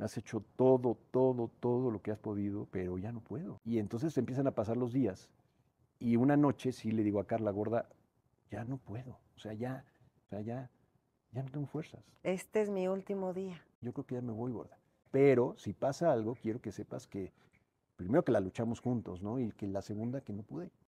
Has hecho todo, todo, todo lo que has podido, pero ya no puedo. Y entonces empiezan a pasar los días. Y una noche sí le digo a Carla Gorda, ya no puedo. O sea, ya, o sea, ya, ya no tengo fuerzas. Este es mi último día. Yo creo que ya me voy, Gorda. Pero si pasa algo, quiero que sepas que primero que la luchamos juntos, ¿no? Y que la segunda que no pude.